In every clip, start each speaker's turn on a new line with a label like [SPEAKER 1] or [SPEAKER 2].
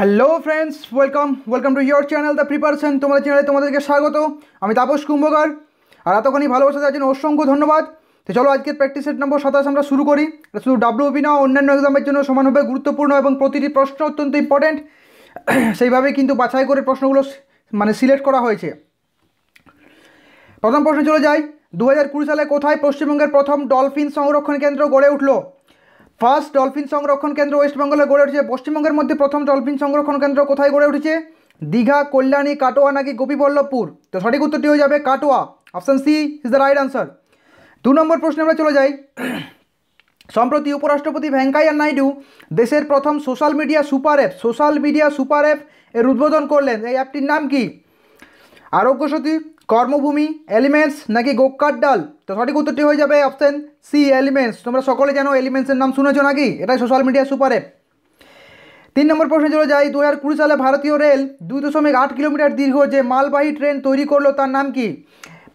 [SPEAKER 1] hello friends welcome welcome to your channel the preparation তোমাদের চ্যানেলে তোমাদেরকে স্বাগত আমি তাপস কুম্ভকার আর এতখানি ভালোবাসা দেওয়ার জন্য অসংখ্য ধন্যবাদ তো চলো আজকের প্র্যাকটিস সেট নম্বর সাতাশ আমরা শুরু করি শুধু ডাব্লিউবি না অন্যান্য এক্সামের জন্য সমানভাবে গুরুত্বপূর্ণ এবং প্রতিটি প্রশ্ন অত্যন্ত ইম্পর্ট্যান্ট সেইভাবে কিন্তু বাছাই করে প্রশ্নগুলো মানে সিলেক্ট করা হয়েছে প্রথম প্রশ্ন চলে যাই দু সালে কোথায় পশ্চিমবঙ্গের প্রথম ডলফিন সংরক্ষণ কেন্দ্র গড়ে উঠলো ফার্স্ট ডলফিন সংরক্ষণ কেন্দ্র ওয়েস্টবেঙ্গলে গড়ে উঠেছে পশ্চিমবঙ্গের মধ্যে প্রথম ডলফিন সংরক্ষণ কেন্দ্র কোথায় গড়ে উঠেছে দীঘা কল্যাণী কাটোয়া নাকি গোপীবল্লভপুর তো সঠিক উত্তরটি হয়ে যাবে Katwa option C is the right answer দু নম্বর প্রশ্নে আমরা চলে যাই সম্প্রতি উপরাষ্ট্রপতি ভেঙ্কাইয়া নাইডু দেশের প্রথম social media super app social media super app এর উদ্বোধন করলেন এই অ্যাপটির নাম কি আরোগ্য সতী কর্মভূমি এলিমেন্টস নাকি গোক্কার ডাল তো সঠিক উত্তরটি হয়ে যাবে অপশান সি এলিমেন্টস তোমরা সকলে জানো এলিমেন্টসের নাম শুনেছো নাকি এটাই সোশ্যাল মিডিয়া সুপার অ্যাপ তিন নম্বর প্রশ্নে চলে যাই দু হাজার কুড়ি সালে ভারতীয় রেল দুই দশমিক আট কিলোমিটার দীর্ঘ যে মালবাহী ট্রেন তৈরি করলো তার নাম কি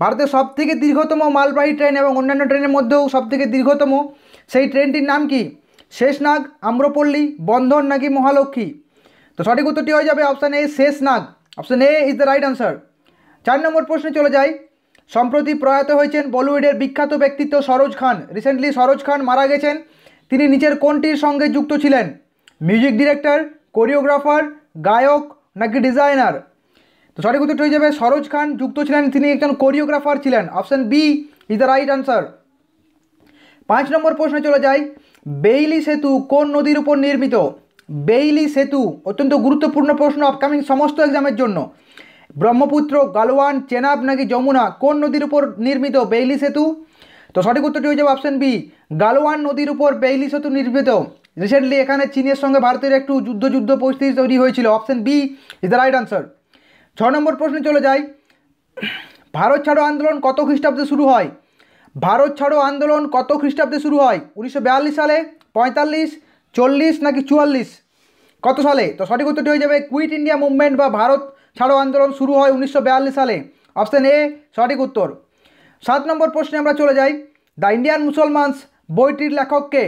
[SPEAKER 1] ভারতের সবথেকে দীর্ঘতম মালবাহী ট্রেন এবং অন্যান্য ট্রেনের মধ্যেও সবথেকে দীর্ঘতম সেই ট্রেনটির নাম কি শেষনাগ আম্রপল্লী বন্ধন নাকি মহালক্ষ্মী তো সঠিক উত্তরটি হয়ে যাবে option A Sheshnag option A is the right answer চার নম্বর প্রশ্নে চলে যাই সম্প্রতি প্রয়াত হয়েছেন বলিউডের বিখ্যাত ব্যক্তিত্ব সরোজ খান রিসেন্টলি সরোজ খান মারা গেছেন তিনি নিজের কোনটির সঙ্গে যুক্ত ছিলেন মিউজিক ডিরেক্টর কোরিওগ্রাফার গায়ক নাকি ডিজাইনার তো সঠিক উত্তরটি হয়ে যাবে সরোজ খান যুক্ত ছিলেন তিনি একজন কোরিওগ্রাফার ছিলেন option B is the right answer পাঁচ নম্বর প্রশ্নে চলে যাই বেইলি সেতু কোন নদীর উপর নির্মিত বেইলি সেতু অত্যন্ত গুরুত্বপূর্ণ প্রশ্ন আপকামিং সমস্ত এক্সামের জন্য ব্রহ্মপুত্র গালওয়ান চেনাব নাকি যমুনা কোন নদীর উপর নির্মিত বেইলি সেতু তো সঠিক উত্তরটি হয়ে যাবে অপশান বি গালওয়ান নদীর উপর বেইলি সেতু নির্মিত রিসেন্টলি এখানে চীনের সঙ্গে ভারতের একটু যুদ্ধ যুদ্ধ পরিস্থিতি তৈরি হয়েছিল option B is the right answer ছ নম্বর প্রশ্নে চলে যায় ভারত ছাড়ো আন্দোলন কত খ্রিস্টাব্দে শুরু হয় ভারত ছাড়ো আন্দোলন কত খ্রিস্টাব্দে শুরু হয় উনিশশো সালে পঁয়তাল্লিশ চল্লিশ নাকি চুয়াল্লিশ কত সালে তো সঠিক উত্তরটি হয়ে যাবে কুইট ইন্ডিয়া মুভমেন্ট বা ভারত ছাড়ো আন্দোলন শুরু হয় উনিশশো সালে অপশান এ সঠিক উত্তর সাত নম্বর প্রশ্নে আমরা চলে যাই দ্য ইন্ডিয়ান মুসলমানস বইটির লেখককে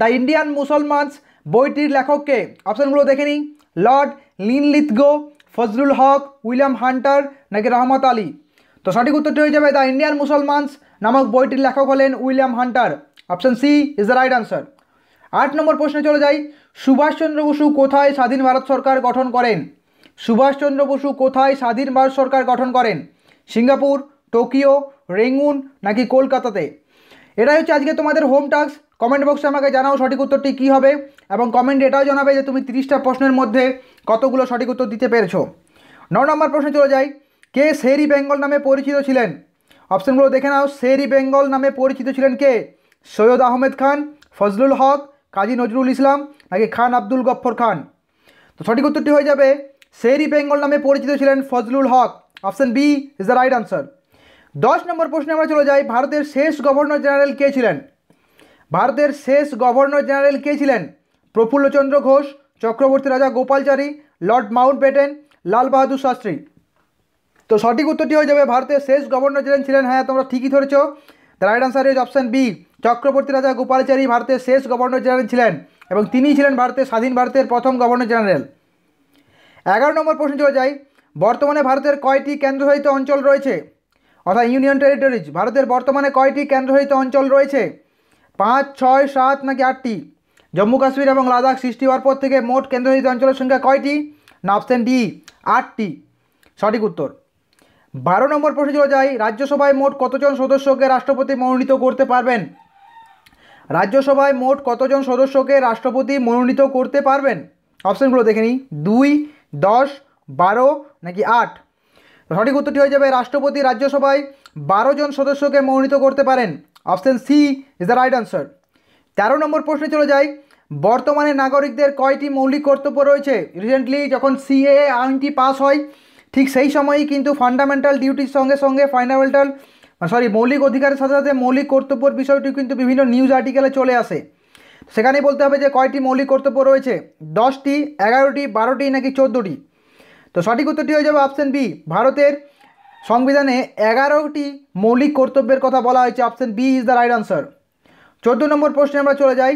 [SPEAKER 1] দ্য ইন্ডিয়ান মুসলমানস বইটির লেখককে অপশানগুলো দেখে নিই Lord Linlithgow Fazlul Haq William Hunter নাকি রহমত আলী তো সঠিক উত্তরটি হয়ে যাবে দ্য ইন্ডিয়ান মুসলমানস নামক বইটির লেখক হলেন William Hunter option C is the right answer আট নম্বর প্রশ্নে চলে যাই সুভাষচন্দ্র বসু কোথায় স্বাধীন ভারত সরকার গঠন করেন সুভাষচন্দ্র বসু কোথায় স্বাধীন ভারত সরকার গঠন করেন সিঙ্গাপুর টোকিও রেঙ্গুন নাকি কলকাতাতে এটাই হচ্ছে আজকে তোমাদের হোম টাস্ক কমেন্ট বক্সে আমাকে জানাও সঠিক উত্তরটি কী হবে এবং কমেন্টে এটাও জানাবে যে তুমি তিরিশটা প্রশ্নের মধ্যে কতগুলো সঠিক উত্তর দিতে পেরেছো ন নম্বর প্রশ্নে চলে যাই কে শেরি বেঙ্গল নামে পরিচিত ছিলেন অপশানগুলো দেখে নাও শেরি বেঙ্গল নামে পরিচিত ছিলেন কে সৈয়দ আহমেদ খান ফজলুল হক কাজী নজরুল ইসলাম নাকি খান আব্দুল গফর খান তো সঠিক উত্তরটি হয়ে যাবে শেরি বেঙ্গল নামে পরিচিত ছিলেন Fazlul Haq option B is the right answer দশ নম্বর প্রশ্নে আমরা চলে যাই ভারতের শেষ গভর্নর জেনারেল কে ছিলেন ভারতের শেষ গভর্নর জেনারেল কে ছিলেন Prafulla Chandra Ghosh Chakravarti Raja Gopalachari Lord Mountbatten Lal Bahadur Shastri তো সঠিক উত্তরটি হয়ে যাবে ভারতের শেষ গভর্নর জেনারেল ছিলেন হ্যাঁ তোমরা ঠিকই ধরেছ the right answer is option B Chakravarti Raja Gopalachari ভারতের শেষ গভর্নর জেনারেল ছিলেন এবং তিনিই ছিলেন ভারতের স্বাধীন ভারতের প্রথম গভর্নর জেনারেল এগারো নম্বর প্রশ্ন চলে যাই বর্তমানে ভারতের কয়টি কেন্দ্রশাসিত অঞ্চল রয়েছে অর্থাৎ ইউনিয়ন টেরিটরিজ ভারতের বর্তমানে কয়টি কেন্দ্রশাসিত অঞ্চল রয়েছে পাঁচ ছয় সাত নাকি আটটি জম্মু কাশ্মীর এবং লাদাখ সৃষ্টি হওয়ার পর থেকে মোট কেন্দ্রশাসিত অঞ্চলের সংখ্যা কয়টি না অপশান ডি আটটি সঠিক উত্তর বারো নম্বর প্রশ্ন চলে যাই রাজ্যসভায় মোট কতজন সদস্যকে রাষ্ট্রপতি মনোনীত করতে পারবেন রাজ্যসভায় মোট কতজন সদস্যকে রাষ্ট্রপতি মনোনীত করতে পারবেন অপশানগুলো দেখে নিই দুই দশ বারো নাকি আট সঠিক উত্তরটি হয়ে যাবে রাষ্ট্রপতি রাজ্যসভায় বারো জন সদস্যকে মনোনীত করতে পারেন option C is the right answer তেরো নম্বর প্রশ্নে চলে যাই বর্তমানে নাগরিকদের কয়টি মৌলিক কর্তব্য রয়েছে রিসেন্টলি যখন সিএএ আইনটি পাস হয় ঠিক সেই সময়ই কিন্তু ফান্ডামেন্টাল ডিউটির সঙ্গে সঙ্গে ফান্ডামেন্টাল সরি মৌলিক অধিকারের সাথে সাথে মৌলিক কর্তব্যর বিষয়টি কিন্তু বিভিন্ন নিউজ আর্টিকেলে চলে আসে সেখানে বলতে হবে যে কয়টি মৌলিক কর্তব্য রয়েছে দশটি এগারোটি বারোটি নাকি চোদ্দোটি তো সঠিক উত্তরটি হয়ে যাবে অপশান বি ভারতের সংবিধানে এগারোটি মৌলিক কর্তব্যের কথা বলা হয়েছে option B is the right answer চোদ্দো নম্বর প্রশ্নে আমরা চলে যাই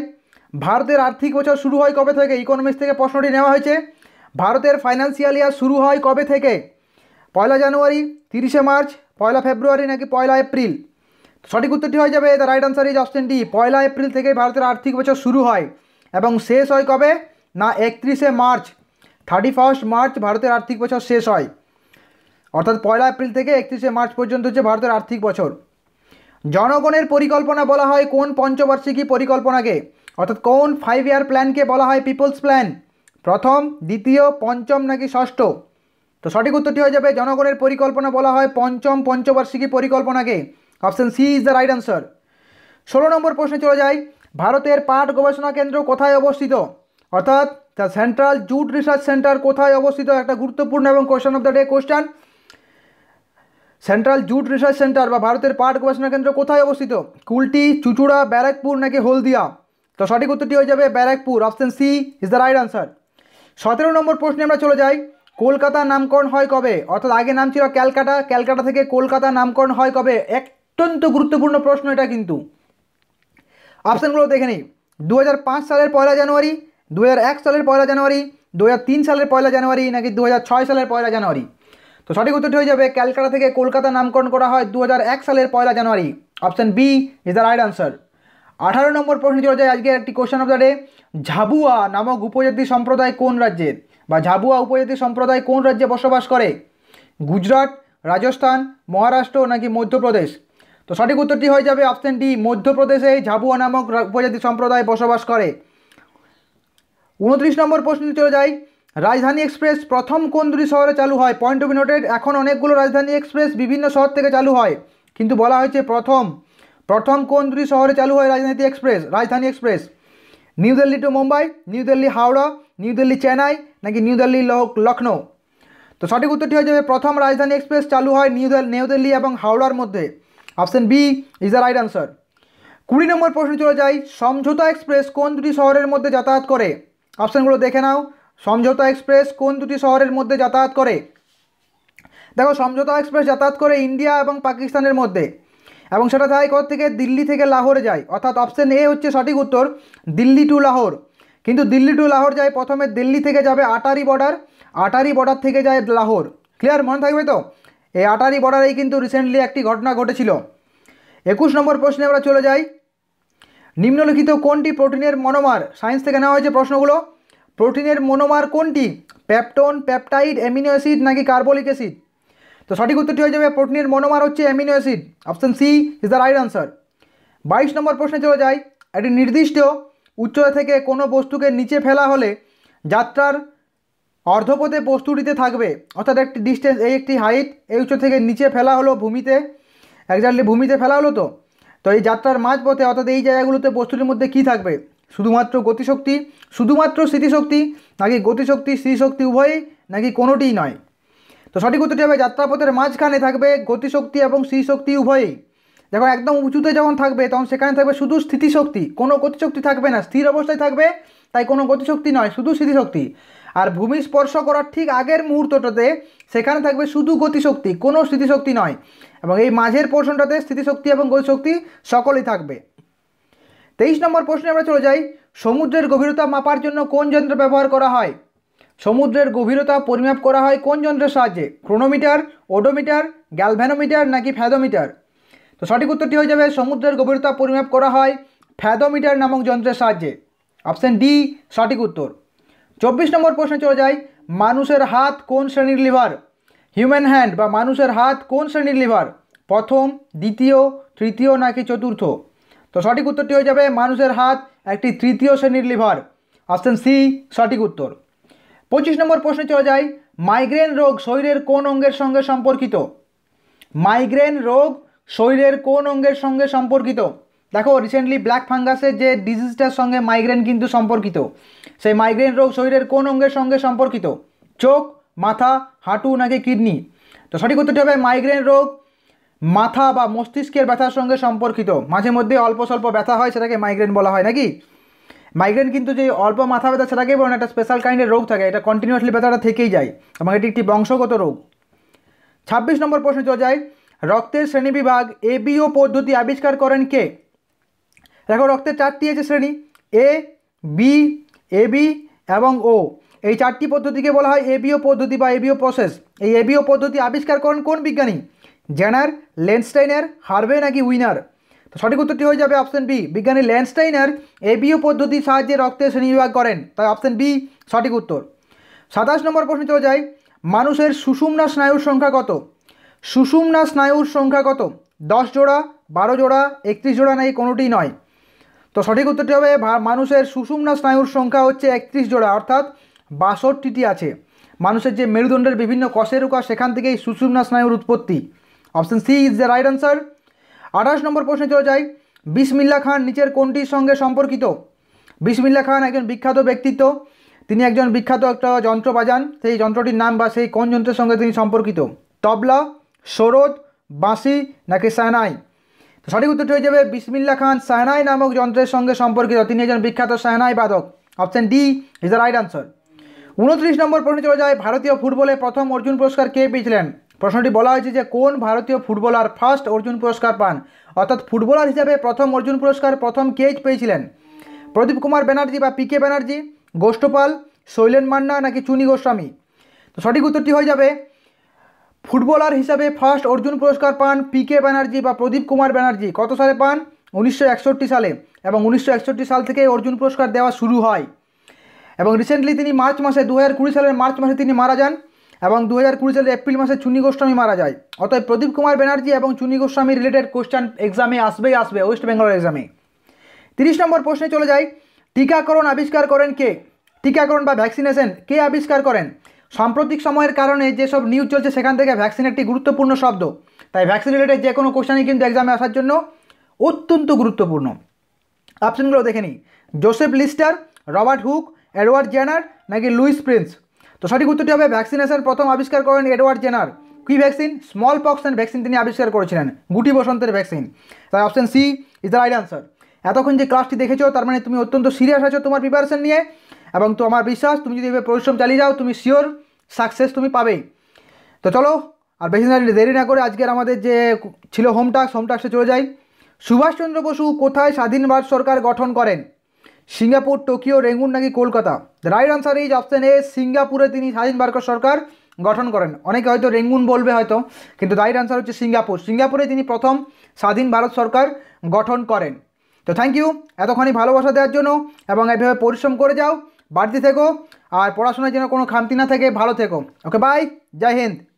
[SPEAKER 1] ভারতের আর্থিক বছর শুরু হয় কবে থেকে ইকোনমিক্স থেকে প্রশ্নটি নেওয়া হয়েছে ভারতের ফাইন্যান্সিয়াল ইয়ার শুরু হয় কবে থেকে পয়লা জানুয়ারি তিরিশে মার্চ পয়লা ফেব্রুয়ারি নাকি পয়লা এপ্রিল সঠিক উত্তরটি হয়ে যাবে the right answer is option D পয়লা এপ্রিল থেকে ভারতের আর্থিক বছর শুরু হয় এবং শেষ হয় কবে না একত্রিশে মার্চ থার্টি ফার্স্ট মার্চ ভারতের আর্থিক বছর শেষ হয় অর্থাৎ পয়লা এপ্রিল থেকে একত্রিশে মার্চ পর্যন্ত হচ্ছে ভারতের আর্থিক বছর জনগণের পরিকল্পনা বলা হয় কোন পঞ্চবার্ষিকী পরিকল্পনাকে অর্থাৎ কোন ফাইভ ইয়ার প্ল্যানকে বলা হয় পিপলস প্ল্যান প্রথম দ্বিতীয় পঞ্চম নাকি ষষ্ঠ তো সঠিক উত্তরটি হয়ে যাবে জনগণের পরিকল্পনা বলা হয় পঞ্চম পঞ্চবার্ষিকী পরিকল্পনাকে option C is the right answer ষোলো নম্বর প্রশ্নে চলে যাই ভারতের পাট গবেষণা কেন্দ্র কোথায় অবস্থিত অর্থাৎ the central jute research centre কোথায় অবস্থিত একটা গুরুত্বপূর্ণ এবং question of the day question central jute research centre বা ভারতের পাট গবেষণা কেন্দ্র কোথায় অবস্থিত কুলটি চুচুড়া ব্যারাকপুর নাকি হলদিয়া তো সঠিক উত্তরটি হয়ে যাবে Barrackpore option C is the right answer সতেরো নম্বর প্রশ্নে আমরা চলে যাই কলকাতা নামকরণ হয় কবে অর্থাৎ আগে নাম ছিল ক্যালকাটা ক্যালকাটা থেকে কলকাতা নামকরণ হয় কবে এক অত্যন্ত গুরুত্বপূর্ণ প্রশ্ন এটা কিন্তু অপশানগুলো দেখে নিই দু সালের পয়লা জানুয়ারি দু সালের পয়লা জানুয়ারি দু সালের পয়লা জানুয়ারি নাকি দু সালের পয়লা জানুয়ারি তো সঠিক উত্তরটি হয়ে যাবে ক্যালকাটা থেকে কলকাতা নামকরণ করা হয় দু সালের পয়লা January option B is the right answer আঠারো নম্বর প্রশ্ন চলে যায় আজকে একটি question of the day Jhabua নামক উপজাতি সম্প্রদায় কোন রাজ্যের বা ঝাবুয়া উপজাতি সম্প্রদায় কোন রাজ্যে বসবাস করে গুজরাট রাজস্থান মহারাষ্ট্র নাকি মধ্যপ্রদেশ তো সঠিক উত্তরটি হয়ে যাবে অপশান ডি মধ্যপ্রদেশে ঝাবুয়া নামক উপজাতি সম্প্রদায় বসবাস করে উনত্রিশ নম্বর প্রশ্নে চলে যাই রাজধানী এক্সপ্রেস প্রথম কোন দুটি শহরে চালু হয় পয়েন্ট অফ নোটেড এখন অনেকগুলো রাজধানী এক্সপ্রেস বিভিন্ন শহর থেকে চালু হয় কিন্তু বলা হয়েছে প্রথম প্রথম কোন দুটি শহরে চালু হয় রাজনীতি express Rajdhani express New Delhi to Mumbai New Delhi Howrah New Delhi Chennai নাকি নিউ দিল্লি লখনৌ তো সঠিক উত্তরটি হয়ে যাবে প্রথম রাজধানী এক্সপ্রেস চালু হয় নিউ নিউ দিল্লি এবং হাওড়ার মধ্যে option B is the right answer কুড়ি নম্বর প্রশ্ন চলে যাই সমঝোতা এক্সপ্রেস কোন দুটি শহরের মধ্যে যাতায়াত করে অপশানগুলো দেখে নাও সমঝোতা এক্সপ্রেস কোন দুটি শহরের মধ্যে যাতায়াত করে দেখো সমঝোতা এক্সপ্রেস যাতায়াত করে ইন্ডিয়া এবং পাকিস্তানের মধ্যে এবং সেটা যায় কত থেকে দিল্লি থেকে লাহোরে যায় অর্থাৎ অপশান এ হচ্ছে সঠিক উত্তর দিল্লি টু লাহোর কিন্তু দিল্লি টু লাহোর যায় প্রথমে দিল্লি থেকে যাবে আটারি বর্ডার আটারি বর্ডার থেকে যায় লাহোর ক্লিয়ার মনে থাকবে তো এই আটারি বর্ডারেই কিন্তু রিসেন্টলি একটি ঘটনা ঘটেছিল একুশ নম্বর প্রশ্নে আমরা চলে যাই নিম্নলিখিত কোনটি প্রোটিনের মনোমার সায়েন্স থেকে নেওয়া হয়েছে প্রশ্নগুলো প্রোটিনের মনোমার কোনটি প্যাপটন প্যাপটাইড অ্যামিনো অ্যাসিড নাকি কার্বোলিক অ্যাসিড তো সঠিক উত্তরটি হয়ে যাবে প্রোটিনের মনোমার হচ্ছে amino acid option C is the right answer বাইশ নম্বর প্রশ্নে চলে যায় একটি নির্দিষ্ট উচ্চতা থেকে কোনো বস্তুকে নিচে ফেলা হলে যাত্রার অর্ধপথে প্রস্তুতিতে থাকবে অর্থাৎ একটি ডিস্টেন্স এই একটি হাইট এই উচ্চ থেকে নিচে ফেলা হলো ভূমিতে একজাক্টলি ভূমিতে ফেলা হলো তো তো এই যাত্রার মাঝপথে অর্থাৎ এই জায়গাগুলোতে বস্তুটির মধ্যে কি থাকবে শুধুমাত্র গতিশক্তি শুধুমাত্র স্মৃতিশক্তি নাকি গতিশক্তি স্মৃতিশক্তি উভয়ই নাকি কোনোটিই নয় তো সঠিক উত্তরটি হবে যাত্রাপথের মাঝখানে থাকবে গতিশক্তি এবং স্মৃতিশক্তি উভয়ই দেখো একদম উঁচুতে যখন থাকবে তখন সেখানে থাকবে শুধু স্থিতিশক্তি কোনো গতিশক্তি থাকবে না স্থির অবস্থায় থাকবে তাই কোনো গতিশক্তি নয় শুধু স্থিতিশক্তি আর ভূমি স্পর্শ করার ঠিক আগের মুহূর্তটাতে সেখানে থাকবে শুধু গতিশক্তি কোনো স্থিতিশক্তি নয় এবং এই মাঝের পোর্শনটাতে স্থিতিশক্তি এবং গতিশক্তি সকলেই থাকবে তেইশ নম্বর প্রশ্নে আমরা চলে যাই সমুদ্রের গভীরতা মাপার জন্য কোন যন্ত্র ব্যবহার করা হয় সমুদ্রের গভীরতা পরিমাপ করা হয় কোন যন্ত্রের সাহায্যে ক্রোনোমিটার ওডোমিটার গ্যালভ্যানোমিটার নাকি ফ্যাদোমিটার তো সঠিক উত্তরটি হয়ে যাবে সমুদ্রের গভীরতা পরিমাপ করা হয় ফ্যাদোমিটার নামক যন্ত্রের সাহায্যে অপশান ডি সঠিক উত্তর চব্বিশ নম্বর প্রশ্নে চলে যায় মানুষের হাত কোন শ্রেণীর লিভার হিউম্যান হ্যান্ড বা মানুষের হাত কোন শ্রেণীর লিভার প্রথম দ্বিতীয় তৃতীয় নাকি চতুর্থ তো সঠিক উত্তরটি হয়ে যাবে মানুষের হাত একটি তৃতীয় শ্রেণীর লিভার অপশান সি সঠিক উত্তর পঁচিশ নম্বর প্রশ্নে চলে যায় মাইগ্রেন রোগ শরীরের কোন অঙ্গের সঙ্গে সম্পর্কিত মাইগ্রেন রোগ শরীরের কোন অঙ্গের সঙ্গে সম্পর্কিত দেখো রিসেন্টলি ব্ল্যাক ফাঙ্গাসের যে ডিজিজটার সঙ্গে মাইগ্রেন কিন্তু সম্পর্কিত সেই মাইগ্রেন রোগ শরীরের কোন অঙ্গের সঙ্গে সম্পর্কিত চোখ মাথা হাঁটু নাকি কিডনি তো সঠিক উত্তরটি হবে মাইগ্রেন রোগ মাথা বা মস্তিষ্কের ব্যথার সঙ্গে সম্পর্কিত মাঝে মধ্যে অল্প স্বল্প ব্যথা হয় সেটাকে মাইগ্রেন বলা হয় নাকি মাইগ্রেন কিন্তু যে অল্প মাথা ব্যথা সেটাকে বলেন একটা স্পেশাল কাইন্ডের রোগ থাকে এটা কন্টিনিউয়াসলি ব্যথাটা থেকেই যায় এবং এটি একটি বংশগত রোগ ছাব্বিশ নম্বর প্রশ্ন চলে যায় রক্তের শ্রেণী এ এবিও পদ্ধতি আবিষ্কার করেন কে দেখো রক্তের চারটি আছে শ্রেণী এ বি এ বি এবং ও এই চারটি পদ্ধতিকে বলা হয় এবিও পদ্ধতি বা এবিও প্রসেস এই এবিও পদ্ধতি আবিষ্কার করেন কোন বিজ্ঞানী জেনার লেনস্টাইনার হার্ভে নাকি উইনার তো সঠিক উত্তরটি হয়ে যাবে অপশন বি বিজ্ঞানী ল্যান্ডস্টাইনার এবিও পদ্ধতির সাহায্যে রক্তের শ্রেণী বিভাগ করেন তাই অপশান বি সঠিক উত্তর সাতাশ নম্বর প্রশ্ন চলে যায় মানুষের সুষুম্না স্নায়ুর সংখ্যা কত সুষুমনা স্নায়ুর সংখ্যা কত দশ জোড়া বারো জোড়া একত্রিশ জোড়া নেই কোনোটি নয় তো সঠিক উত্তরটি হবে মানুষের সুষুমনা স্নায়ুর সংখ্যা হচ্ছে একত্রিশ জোড়া অর্থাৎ বাষট্টিটি আছে মানুষের যে মেরুদণ্ডের বিভিন্ন কষেরুকা সেখান থেকেই সুষুমনা স্নায়ুর উৎপত্তি option C is the right answer আঠাশ নম্বর প্রশ্নে চলে যাই বিসমিল্লা খান নিচের কোনটির সঙ্গে সম্পর্কিত বিসমিল্লা খান একজন বিখ্যাত ব্যক্তিত্ব তিনি একজন বিখ্যাত একটা যন্ত্র বাজান সেই যন্ত্রটির নাম বা সেই কোন যন্ত্রের সঙ্গে তিনি সম্পর্কিত তবলা সরোদ বাঁশি নাকি সায়নাই তো সঠিক উত্তরটি হয়ে যাবে বিসমিল্লা খান সায়নাই নামক যন্ত্রের সঙ্গে সম্পর্কিত তিনি একজন বিখ্যাত সায়নাই বাদক option D is the right answer উনত্রিশ নম্বর প্রশ্ন চলে যায় ভারতীয় ফুটবলে প্রথম অর্জুন পুরস্কার কে পেয়েছিলেন প্রশ্নটি বলা হয়েছে যে কোন ভারতীয় ফুটবলার ফার্স্ট অর্জুন পুরস্কার পান অর্থাৎ ফুটবলার হিসাবে প্রথম অর্জুন পুরস্কার প্রথম কে পেয়েছিলেন প্রদীপ কুমার ব্যানার্জি বা পিকে ব্যানার্জি গোষ্ঠপাল শৈলেন মান্না নাকি চুনি গোস্বামী তো সঠিক উত্তরটি হয়ে যাবে ফুটবলার হিসাবে ফার্স্ট অর্জুন পুরস্কার পান পি কে ব্যানার্জি বা প্রদীপ কুমার ব্যানার্জি কত সালে পান উনিশশো সালে এবং উনিশশো সাল থেকে অর্জুন পুরস্কার দেওয়া শুরু হয় এবং রিসেন্টলি তিনি মার্চ মাসে দু হাজার সালের মার্চ মাসে তিনি মারা যান এবং দু হাজার সালের এপ্রিল মাসে চুনি গোস্বামী মারা যায় অতএব প্রদীপ কুমার ব্যানার্জি এবং চুনি গোস্বামী রিলেটেড কোয়েশ্চান এক্সামে আসবেই আসবে ওয়েস্ট বেঙ্গল এক্সামে তিরিশ নম্বর প্রশ্নে চলে যায় টিকাকরণ আবিষ্কার করেন কে টিকাকরণ বা ভ্যাকসিনেশন কে আবিষ্কার করেন সাম্প্রতিক সময়ের কারণে যেসব নিউজ চলছে সেখান থেকে ভ্যাকসিন একটি গুরুত্বপূর্ণ শব্দ তাই ভ্যাকসিন রিলেটেড যে কোনো কোশ্চানই কিন্তু এক্সামে আসার জন্য অত্যন্ত গুরুত্বপূর্ণ অপশানগুলো দেখে নিই Joseph Lister Robert Hooke Edward Jenner নাকি লুইস প্রিন্স তো সঠিক উত্তরটি হবে ভ্যাকসিনেশন প্রথম আবিষ্কার করেন এডওয়ার্ড জেনার কি ভ্যাকসিন স্মল পক্সের ভ্যাকসিন তিনি আবিষ্কার করেছিলেন গুটি বসন্তের ভ্যাকসিন তাই option C is the right answer এতক্ষণ যে ক্লাসটি দেখেছো তার মানে তুমি অত্যন্ত সিরিয়াস আছো তোমার প্রিপারেশন নিয়ে এবং তো আমার বিশ্বাস তুমি যদি এভাবে পরিশ্রম চালিয়ে যাও তুমি শিওর সাকসেস তুমি পাবেই তো চলো আর বেশি দেরি না করে আজকের আমাদের যে ছিল হোম টাস্ক হোম টাস্কে চলে যাই সুভাষচন্দ্র বসু কোথায় স্বাধীন ভারত সরকার গঠন করেন সিঙ্গাপুর টোকিও রেঙ্গুন নাকি Kolkata right answer is option A সিঙ্গাপুরে তিনি স্বাধীন ভারত সরকার গঠন করেন অনেকে হয়তো রেঙ্গুন বলবে হয়তো কিন্তু রাইট আনসার হচ্ছে সিঙ্গাপুর সিঙ্গাপুরে তিনি প্রথম স্বাধীন ভারত সরকার গঠন করেন তো থ্যাংক ইউ এতখানি ভালোবাসা দেওয়ার জন্য এবং এভাবে পরিশ্রম করে যাও বাড়তি থেকো আর পড়াশোনার যেন কোনো খামতি না থাকে ভালো থেকো ওকে বাই জয় হিন্দ